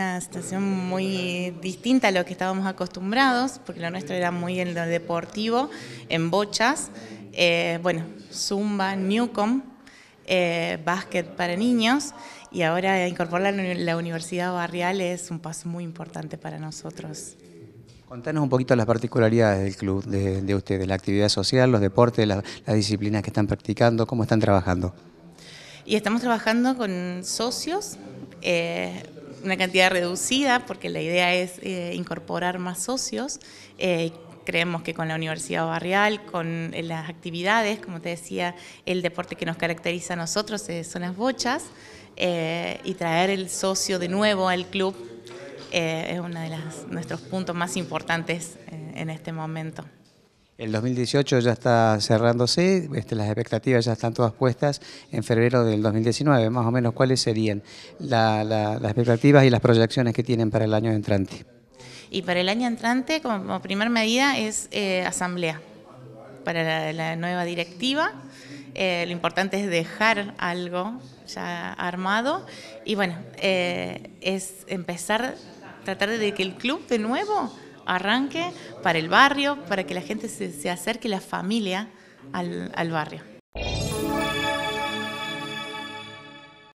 una situación muy distinta a lo que estábamos acostumbrados, porque lo nuestro era muy en lo deportivo, en bochas, eh, bueno, zumba, newcom, eh, básquet para niños, y ahora incorporar la universidad barrial es un paso muy importante para nosotros. Contanos un poquito las particularidades del club, de, de ustedes, la actividad social, los deportes, las disciplinas que están practicando, cómo están trabajando. Y estamos trabajando con socios, eh, una cantidad reducida porque la idea es eh, incorporar más socios. Eh, creemos que con la Universidad Barrial, con eh, las actividades, como te decía, el deporte que nos caracteriza a nosotros son las bochas, y traer el socio de nuevo al club es uno de nuestros puntos más importantes en este momento. El 2018 ya está cerrándose, este, las expectativas ya están todas puestas en febrero del 2019, más o menos cuáles serían las expectativas y las proyecciones que tienen para el año entrante. Y para el año entrante, como primera medida, es eh, asamblea para la, nueva directiva. Eh, lo importante es dejar algo ya armado y bueno, eh, es empezar, tratar de que el club de nuevo arranque para el barrio, para que la gente se, acerque, la familia al, al barrio.